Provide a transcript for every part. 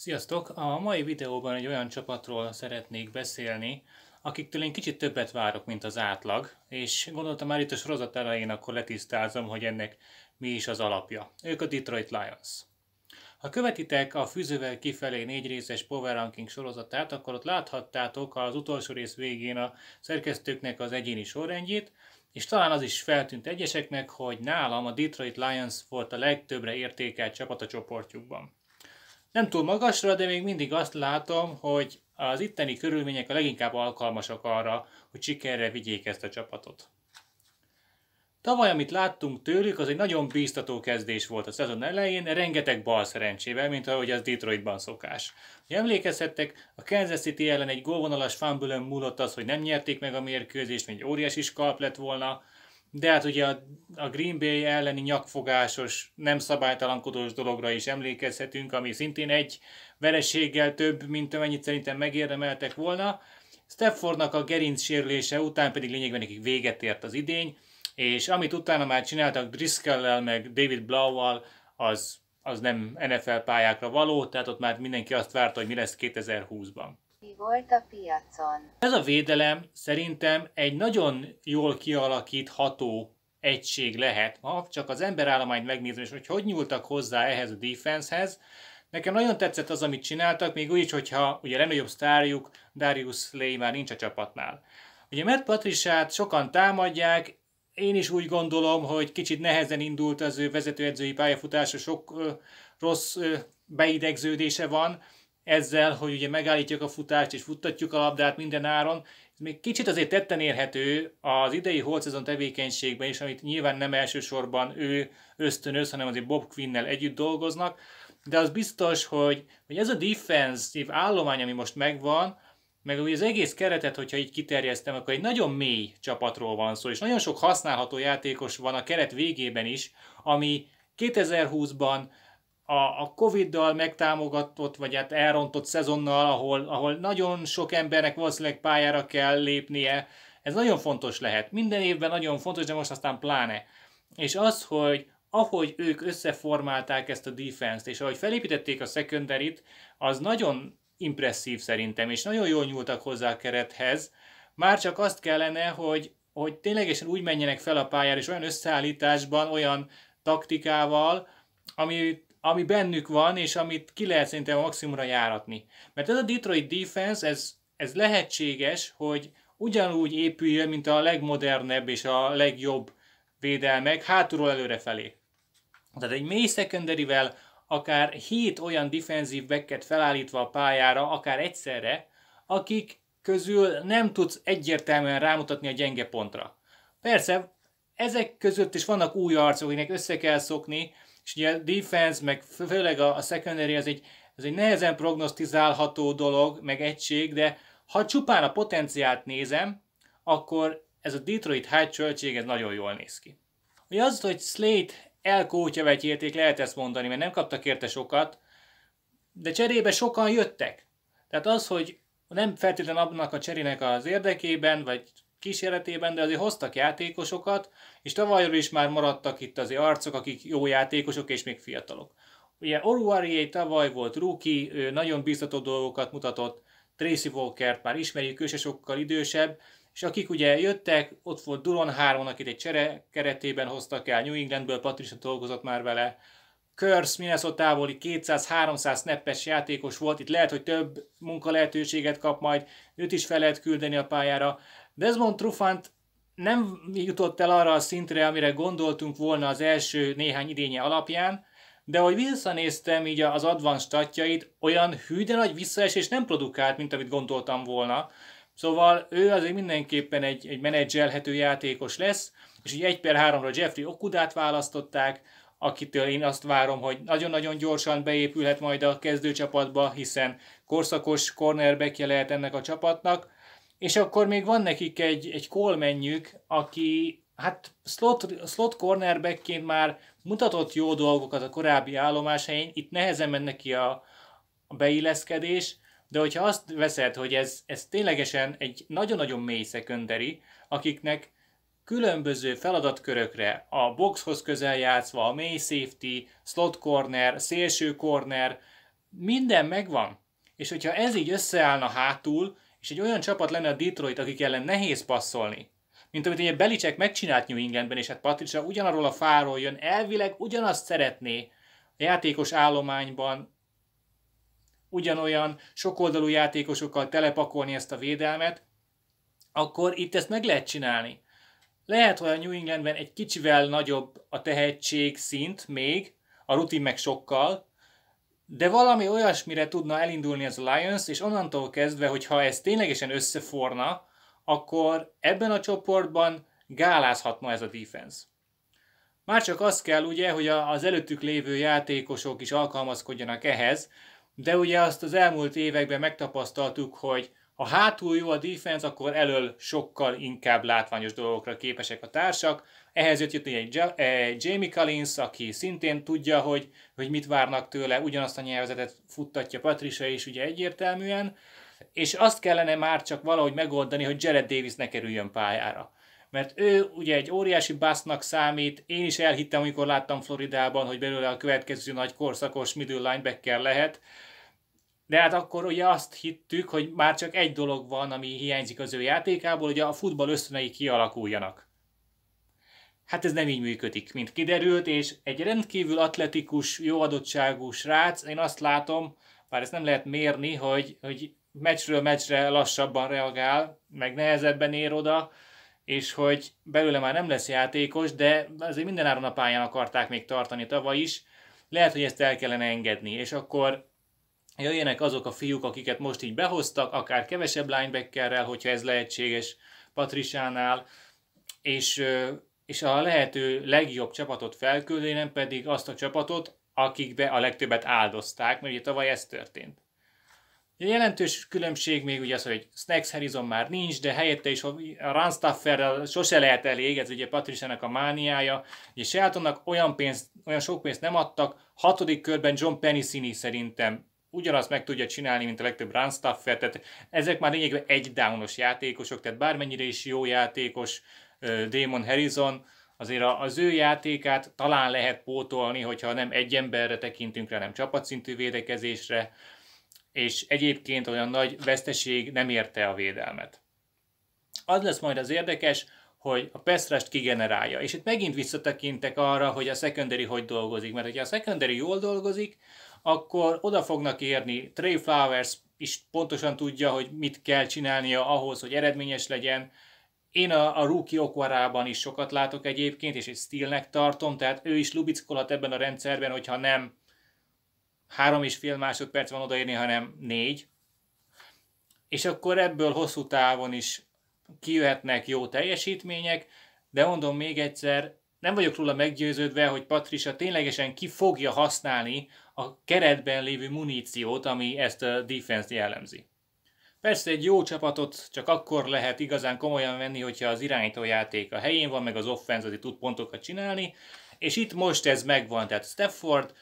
Sziasztok! A mai videóban egy olyan csapatról szeretnék beszélni, akiktől én kicsit többet várok, mint az átlag, és gondoltam már itt a sorozat elején akkor letisztázom, hogy ennek mi is az alapja. Ők a Detroit Lions. Ha követitek a fűzővel kifelé négy részes Power Ranking sorozatát, akkor ott láthattátok az utolsó rész végén a szerkesztőknek az egyéni sorrendjét, és talán az is feltűnt egyeseknek, hogy nálam a Detroit Lions volt a legtöbbre értékelt csapat a csoportjukban. Nem túl magasra, de még mindig azt látom, hogy az itteni körülmények a leginkább alkalmasak arra, hogy sikerre vigyék ezt a csapatot. Tavaly, amit láttunk tőlük, az egy nagyon bíztató kezdés volt a szezon elején, rengeteg bal szerencsével, mint ahogy az Detroitban szokás. Hogy emlékezhettek, a Kansas City ellen egy gólvonalas fumble múlott az, hogy nem nyerték meg a mérkőzést, egy óriási skalp lett volna, de hát ugye a, a Green Bay elleni nyakfogásos, nem szabálytalankodós dologra is emlékezhetünk, ami szintén egy vereséggel több, mint amennyit szerintem megérdemeltek volna. Steffordnak a gerinc sérülése után pedig lényegben nekik véget ért az idény, és amit utána már csináltak driscoll el meg David Blau-val, az, az nem NFL pályákra való, tehát ott már mindenki azt várta, hogy mi lesz 2020-ban ki volt a piacon. Ez a védelem szerintem egy nagyon jól kialakítható egység lehet. Ha csak az emberállományt megnézem, és hogy hogy nyúltak hozzá ehhez a defensehez, Nekem nagyon tetszett az, amit csináltak, még úgy is, hogyha ugye legnagyobb sztárjuk, Darius Lay már nincs a csapatnál. Ugye Matt Patriciát sokan támadják, én is úgy gondolom, hogy kicsit nehezen indult az ő vezetőedzői pályafutása, sok ö, rossz ö, beidegződése van, ezzel, hogy ugye megállítjuk a futást és futtatjuk a labdát minden áron, ez még kicsit azért tetten érhető az idei holt szezon tevékenységben is, amit nyilván nem elsősorban ő ösztönöz, hanem azért Bob Quinnel együtt dolgoznak, de az biztos, hogy, hogy ez a defensív állomány, ami most megvan, meg ugye az egész keretet, hogyha így kiterjesztem, akkor egy nagyon mély csapatról van szó, és nagyon sok használható játékos van a keret végében is, ami 2020-ban a, a Covid-dal megtámogatott, vagy hát elrontott szezonnal, ahol, ahol nagyon sok embernek valószínűleg pályára kell lépnie, ez nagyon fontos lehet. Minden évben nagyon fontos, de most aztán pláne. És az, hogy ahogy ők összeformálták ezt a defense-t, és ahogy felépítették a secondary az nagyon impresszív szerintem, és nagyon jól nyúltak hozzá a kerethez. Már csak azt kellene, hogy, hogy ténylegesen úgy menjenek fel a pályára, és olyan összeállításban, olyan taktikával, ami ami bennük van, és amit ki lehet szerintem a maximumra járatni. Mert ez a Detroit defense, ez, ez lehetséges, hogy ugyanúgy épüljön, mint a legmodernebb és a legjobb védelmek hátulról előre felé. Tehát egy mély szekenderivel akár hét olyan defensív beket felállítva a pályára, akár egyszerre, akik közül nem tudsz egyértelműen rámutatni a gyenge pontra. Persze, ezek között is vannak új arcok, akiknek össze kell szokni, és ugye defense, meg főleg a, a secondary az egy, az egy nehezen prognosztizálható dolog, meg egység, de ha csupán a potenciált nézem, akkor ez a Detroit hátsó ez nagyon jól néz ki. Ugye az, hogy Slate elkótya érték, lehet ezt mondani, mert nem kaptak érte sokat, de cserébe sokan jöttek. Tehát az, hogy nem feltétlenül abnak a cserének az érdekében, vagy kísérletében, de azért hoztak játékosokat, és tavalyról is már maradtak itt az arcok, akik jó játékosok és még fiatalok. Ugye egy tavaly volt rookie, ő nagyon biztató dolgokat mutatott, Tracy walker már ismerjük, ő se sokkal idősebb, és akik ugye jöttek, ott volt Duron 3 akit egy csere keretében hoztak el, New Englandből Patricia dolgozott már vele, Curse Minnesota-ból 200-300 neppes játékos volt, itt lehet, hogy több munkalehetőséget kap majd, őt is fel lehet küldeni a pályára, Desmond Trufant nem jutott el arra a szintre, amire gondoltunk volna az első néhány idénye alapján, de ahogy visszanéztem így az advanced statjait, olyan hű, de nagy visszaesés nem produkált, mint amit gondoltam volna. Szóval ő azért mindenképpen egy, egy menedzselhető játékos lesz, és így 1 per 3-ra Jeffrey Okudát választották, akitől én azt várom, hogy nagyon-nagyon gyorsan beépülhet majd a kezdőcsapatba, hiszen korszakos cornerback lehet ennek a csapatnak, és akkor még van nekik egy, egy kolmenjük, aki hát slot, slot cornerbackként már mutatott jó dolgokat a korábbi állomásain, itt nehezen ment neki a, a beilleszkedés, de hogyha azt veszed, hogy ez, ez ténylegesen egy nagyon-nagyon mély szekönderi, akiknek különböző feladatkörökre, a boxhoz közel játszva, a mély safety, slot corner, szélső corner, minden megvan. És hogyha ez így összeállna hátul, és egy olyan csapat lenne a Detroit, akik ellen nehéz passzolni, mint amit ugye Belicek megcsinált New Englandben, és hát Patricia ugyanarról a fáról jön, elvileg ugyanazt szeretné a játékos állományban, ugyanolyan sokoldalú játékosokkal telepakolni ezt a védelmet, akkor itt ezt meg lehet csinálni. Lehet, hogy a New Englandben egy kicsivel nagyobb a tehetség szint még, a rutin meg sokkal, de valami olyasmire tudna elindulni az Lions, és onnantól kezdve, hogyha ez ténylegesen összeforna, akkor ebben a csoportban gálázhatna ez a defense. Már csak az kell ugye, hogy az előttük lévő játékosok is alkalmazkodjanak ehhez, de ugye azt az elmúlt években megtapasztaltuk, hogy ha hátul jó a defense, akkor elől sokkal inkább látványos dolgokra képesek a társak, ehhez jött egy, egy Jamie Collins, aki szintén tudja, hogy, hogy mit várnak tőle, ugyanazt a nyelvezetet futtatja Patricia is ugye egyértelműen, és azt kellene már csak valahogy megoldani, hogy Jared Davis ne kerüljön pályára mert ő ugye egy óriási basznak számít, én is elhittem, amikor láttam Floridában, hogy belőle a következő nagy korszakos middle linebacker lehet, de hát akkor ugye azt hittük, hogy már csak egy dolog van, ami hiányzik az ő játékából, hogy a futball összönei kialakuljanak hát ez nem így működik, mint kiderült, és egy rendkívül atletikus, jó adottságú srác, én azt látom, bár ezt nem lehet mérni, hogy, hogy meccsről meccsre lassabban reagál, meg nehezebben ér oda, és hogy belőle már nem lesz játékos, de azért mindenáron a pályán akarták még tartani tavaly is, lehet, hogy ezt el kellene engedni, és akkor jöjjenek azok a fiúk, akiket most így behoztak, akár kevesebb linebackerrel, hogyha ez lehetséges Patrisánál, és és a lehető legjobb csapatot felküldi, nem pedig azt a csapatot, akikbe a legtöbbet áldozták, mert ugye tavaly ez történt. A jelentős különbség még ugye az, hogy Snacks Harrison már nincs, de helyette is a Runstafferrel sose lehet elég, ez ugye Patriciának a mániája. Ugye Sheltonnak olyan, pénzt, olyan sok pénzt nem adtak, hatodik körben John Pennicini szerintem ugyanazt meg tudja csinálni, mint a legtöbb Runstaffer, tehát ezek már lényegében egy downos játékosok, tehát bármennyire is jó játékos, Damon Harrison, azért az ő játékát talán lehet pótolni, hogyha nem egy emberre tekintünk rá, nem csapatszintű védekezésre, és egyébként olyan nagy veszteség nem érte a védelmet. Az lesz majd az érdekes, hogy a peszrest kigenerálja. És itt megint visszatekintek arra, hogy a secondary hogy dolgozik, mert ha a secondary jól dolgozik, akkor oda fognak érni. Trey Flowers is pontosan tudja, hogy mit kell csinálnia ahhoz, hogy eredményes legyen, én a, a Ruki okvarában is sokat látok egyébként, és egy stílnek tartom, tehát ő is lubickolhat ebben a rendszerben, hogyha nem három és fél másodperc van odaérni, hanem négy. És akkor ebből hosszú távon is kijöhetnek jó teljesítmények, de mondom még egyszer, nem vagyok róla meggyőződve, hogy Patricia ténylegesen ki fogja használni a keretben lévő muníciót, ami ezt a defense jellemzi. Persze egy jó csapatot csak akkor lehet igazán komolyan venni, hogyha az játék a helyén van, meg az offenz azért tud pontokat csinálni, és itt most ez megvan, tehát Stafford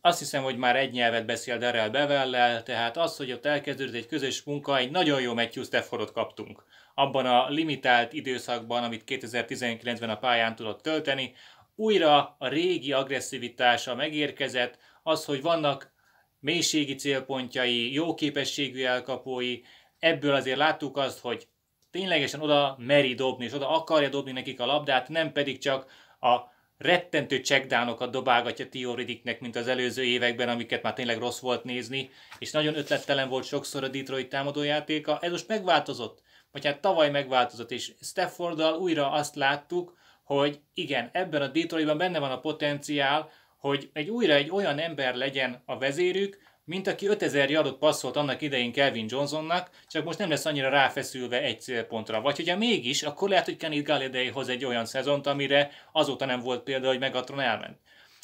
azt hiszem, hogy már egy nyelvet beszél Darrell Bevellel, tehát az, hogy ott elkezdődött egy közös munka, egy nagyon jó Matthew Staffordot kaptunk. Abban a limitált időszakban, amit 2019-ben a pályán tudott tölteni, újra a régi agresszivitása megérkezett, az, hogy vannak mélységi célpontjai, jó képességű elkapói, ebből azért láttuk azt, hogy ténylegesen oda meri dobni, és oda akarja dobni nekik a labdát, nem pedig csak a rettentő checkdownokat dobálgatja Tio Riddicknek, mint az előző években, amiket már tényleg rossz volt nézni, és nagyon ötlettelen volt sokszor a Detroit támadójátéka. Ez most megváltozott, vagy hát tavaly megváltozott, és Stafforddal újra azt láttuk, hogy igen, ebben a Detroitban benne van a potenciál, hogy egy újra egy olyan ember legyen a vezérük, mint aki 5000 yardot passzolt annak idején Kelvin Johnsonnak, csak most nem lesz annyira ráfeszülve egy célpontra. Vagy hogyha mégis, akkor lehet, hogy Kenny Galladay hoz egy olyan szezont, amire azóta nem volt példa, hogy Megatron elment.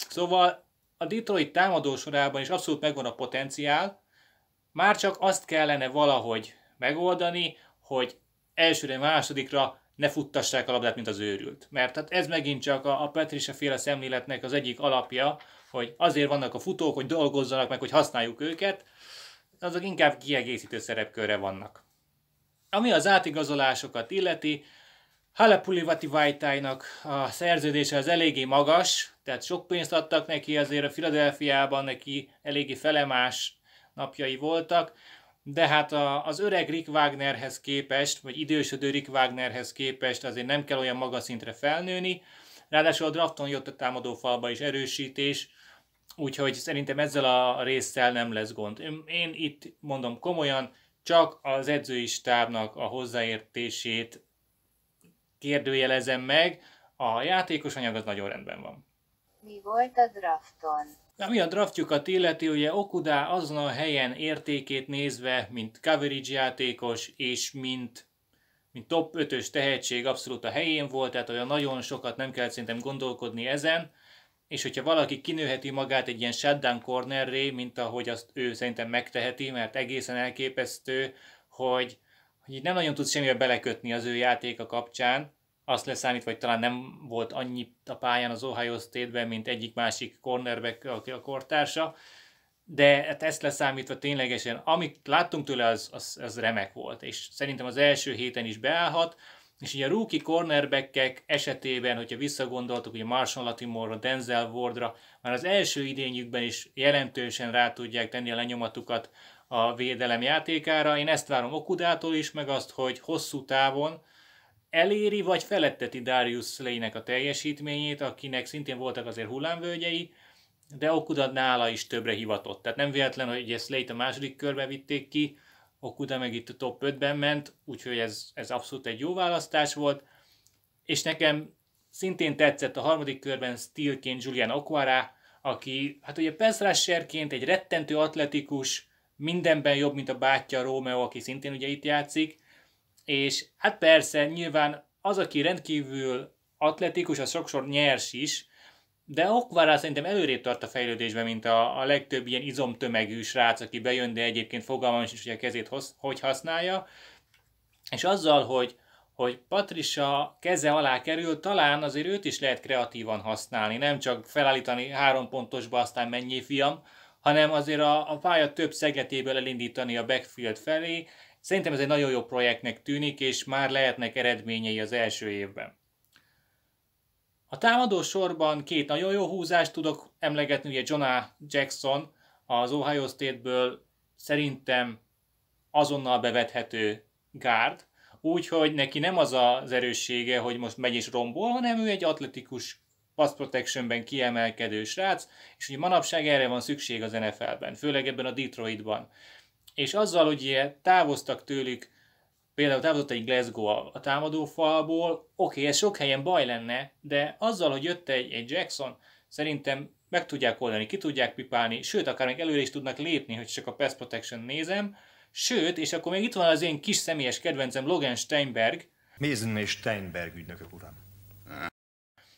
Szóval a Detroit támadó sorában is abszolút megvan a potenciál, már csak azt kellene valahogy megoldani, hogy elsőre, másodikra ne futtassák a labdát, mint az őrült. Mert hát ez megint csak a, a Petrisa féle szemléletnek az egyik alapja, hogy azért vannak a futók, hogy dolgozzanak meg, hogy használjuk őket, azok inkább kiegészítő szerepkörre vannak. Ami az átigazolásokat illeti, Halepulivati Vajtájnak a szerződése az eléggé magas, tehát sok pénzt adtak neki, azért a Filadelfiában neki eléggé felemás napjai voltak, de hát a, az öreg Rick Wagnerhez képest, vagy idősödő Rick Wagnerhez képest azért nem kell olyan magas szintre felnőni, ráadásul a drafton jött a falba is erősítés, Úgyhogy szerintem ezzel a résszel nem lesz gond. Én itt mondom komolyan, csak az edzői stábnak a hozzáértését kérdőjelezem meg, a játékos anyag az nagyon rendben van. Mi volt a drafton? Ami a draftjukat illeti, ugye Okudá azon a helyen értékét nézve, mint coverage játékos, és mint, mint top 5-ös tehetség abszolút a helyén volt, tehát olyan nagyon sokat nem kellett szerintem gondolkodni ezen és hogyha valaki kinőheti magát egy ilyen shutdown cornerré, mint ahogy azt ő szerintem megteheti, mert egészen elképesztő, hogy, hogy nem nagyon tudsz semmibe belekötni az ő játéka kapcsán, azt leszámít, hogy talán nem volt annyi a pályán az Ohio State-ben, mint egyik másik cornerback, aki a kortársa, de hát ezt leszámítva ténylegesen, amit láttunk tőle, az, az, az remek volt, és szerintem az első héten is beállhat, és ugye a rookie cornerbackek esetében, hogyha visszagondoltuk, hogy Marshall Latimore-ra, Denzel Wardra, már az első idényükben is jelentősen rá tudják tenni a lenyomatukat a védelem játékára. Én ezt várom Okudától is, meg azt, hogy hosszú távon eléri vagy feletteti Darius slay a teljesítményét, akinek szintén voltak azért hullámvölgyei, de Okuda nála is többre hivatott. Tehát nem véletlen, hogy ugye slay a második körbe vitték ki, Okuda meg itt a top 5-ben ment, úgyhogy ez, ez abszolút egy jó választás volt. És nekem szintén tetszett a harmadik körben stílként Julian Aquara, aki hát ugye penszrásserként egy rettentő atletikus, mindenben jobb, mint a bátyja Romeo, aki szintén ugye itt játszik, és hát persze nyilván az, aki rendkívül atletikus, az sokszor nyers is, de Okvárá szerintem előrébb tart a fejlődésben, mint a, a legtöbb ilyen izomtömegű srác, aki bejön, de egyébként fogalmam is, hogy a kezét hoz, hogy használja. És azzal, hogy, hogy Patricia keze alá kerül, talán azért őt is lehet kreatívan használni, nem csak felállítani három pontosba, aztán mennyi fiam, hanem azért a, a pálya több szegletéből elindítani a backfield felé. Szerintem ez egy nagyon jó projektnek tűnik, és már lehetnek eredményei az első évben. A támadó sorban két nagyon jó húzást tudok emlegetni, ugye Jonah Jackson az Ohio State-ből szerintem azonnal bevethető gárd, úgyhogy neki nem az az erőssége, hogy most megy és rombol, hanem ő egy atletikus pass protectionben kiemelkedő srác, és ugye manapság erre van szükség az NFL-ben, főleg ebben a Detroitban. És azzal, hogy távoztak tőlük például távozott egy Glasgow a, a támadó falból, oké, ez sok helyen baj lenne, de azzal, hogy jött egy, egy Jackson, szerintem meg tudják oldani, ki tudják pipálni, sőt, akár még előre is tudnak lépni, hogy csak a Pass Protection nézem, sőt, és akkor még itt van az én kis személyes kedvencem Logan Steinberg. Mézen és Steinberg ügynökök uram.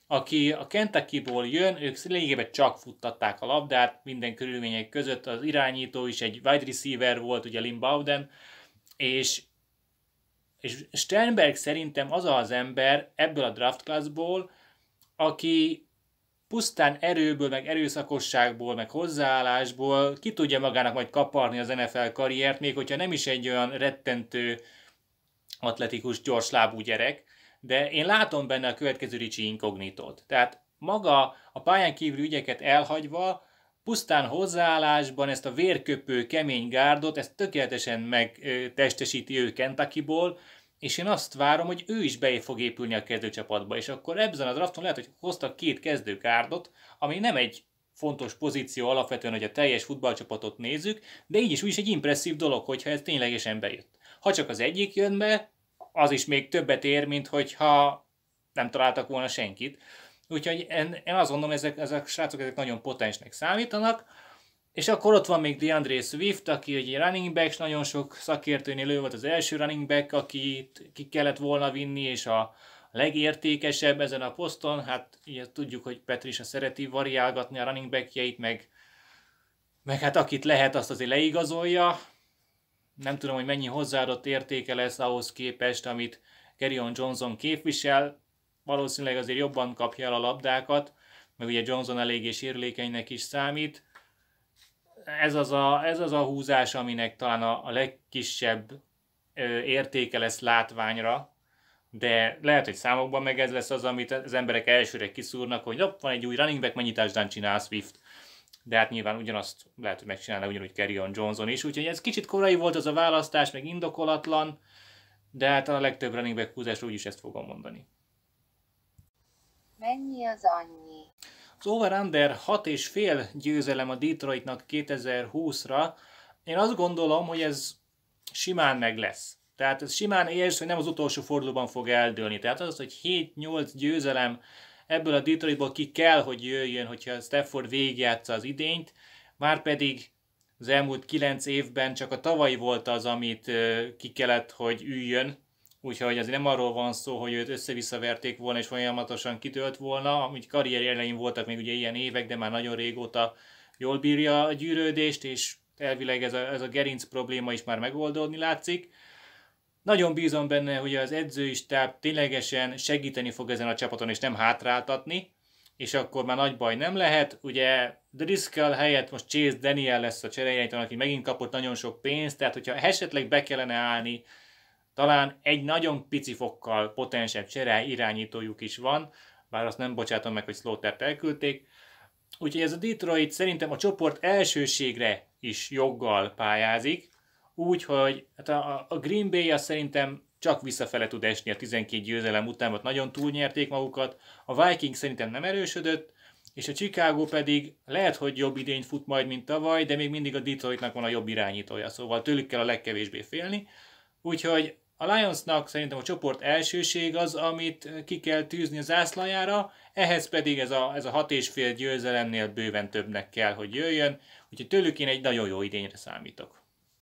Aki a Kentucky-ból jön, ők lényegében csak futtatták a labdát minden körülmények között, az irányító is egy wide receiver volt, ugye Lynn Bowden, és és Sternberg szerintem az az ember ebből a draft classból, aki pusztán erőből, meg erőszakosságból, meg hozzáállásból ki tudja magának majd kaparni az NFL karriert, még hogyha nem is egy olyan rettentő, atletikus, gyors lábú gyerek, de én látom benne a következő Ricsi inkognitót. Tehát maga a pályán kívüli ügyeket elhagyva, pusztán hozzáállásban ezt a vérköpő kemény gárdot, ezt tökéletesen megtestesíti ő Kentakiból, és én azt várom, hogy ő is be fog épülni a kezdőcsapatba, és akkor ebben a drafton lehet, hogy hoztak két kezdőkárdot, ami nem egy fontos pozíció alapvetően, hogy a teljes futballcsapatot nézzük, de így is úgy is egy impresszív dolog, hogyha ez ténylegesen bejött. Ha csak az egyik jön be, az is még többet ér, mint hogyha nem találtak volna senkit. Úgyhogy én, én azt gondolom, ezek, ezek a srácok ezek nagyon potensnek számítanak. És akkor ott van még DeAndre Swift, aki egy running back, és nagyon sok szakértőnél ő volt az első running back, akit ki kellett volna vinni, és a legértékesebb ezen a poszton, hát ugye tudjuk, hogy Petrisa szereti variálgatni a running backjeit, meg, meg hát akit lehet, azt azért leigazolja. Nem tudom, hogy mennyi hozzáadott értéke lesz ahhoz képest, amit Kerion Johnson képvisel, valószínűleg azért jobban kapja el a labdákat, meg ugye Johnson eléggé sérülékenynek is számít. Ez az a, ez az a húzás, aminek talán a, a legkisebb ö, értéke lesz látványra, de lehet, hogy számokban meg ez lesz az, amit az emberek elsőre kiszúrnak, hogy nap, van egy új running back, mennyit csinál Swift. De hát nyilván ugyanazt lehet, hogy megcsinálna ugyanúgy Kerryon Johnson is, úgyhogy ez kicsit korai volt az a választás, meg indokolatlan, de hát a legtöbb running back húzás úgyis ezt fogom mondani. Mennyi az annyi? Az over-under 6,5 győzelem a Detroitnak 2020-ra. Én azt gondolom, hogy ez simán meg lesz. Tehát ez simán érsz, hogy nem az utolsó fordulóban fog eldőlni. Tehát az, hogy 7-8 győzelem ebből a Detroitból ki kell, hogy jöjjön, hogyha Stafford végigjátsza az idényt, már pedig az elmúlt 9 évben csak a tavaly volt az, amit ki kellett, hogy üljön, Úgyhogy ez nem arról van szó, hogy őt összevisszaverték volna és folyamatosan kitölt volna, amit karrier elején voltak még ugye ilyen évek, de már nagyon régóta jól bírja a gyűrődést, és elvileg ez a, ez a gerinc probléma is már megoldódni látszik. Nagyon bízom benne, hogy az edzői stáb ténylegesen segíteni fog ezen a csapaton, és nem hátráltatni, és akkor már nagy baj nem lehet. Ugye Driscoll helyett most Chase Daniel lesz a cserejeit, aki megint kapott nagyon sok pénzt, tehát hogyha esetleg be kellene állni talán egy nagyon pici fokkal potensebb csere irányítójuk is van, bár azt nem bocsátom meg, hogy Slotert elküldték. Úgyhogy ez a Detroit szerintem a csoport elsőségre is joggal pályázik, úgyhogy hát a, a Green bay az szerintem csak visszafele tud esni a 12 győzelem után, ott nagyon túlnyerték magukat, a Vikings szerintem nem erősödött, és a Chicago pedig lehet, hogy jobb idényt fut majd, mint tavaly, de még mindig a Detroitnak van a jobb irányítója, szóval tőlük kell a legkevésbé félni. Úgyhogy a Lionsnak szerintem a csoport elsőség az, amit ki kell tűzni az ászlajára, ehhez pedig ez a, ez a hat és fél győzelemnél bőven többnek kell, hogy jöjjön, úgyhogy tőlük én egy nagyon jó idényre számítok.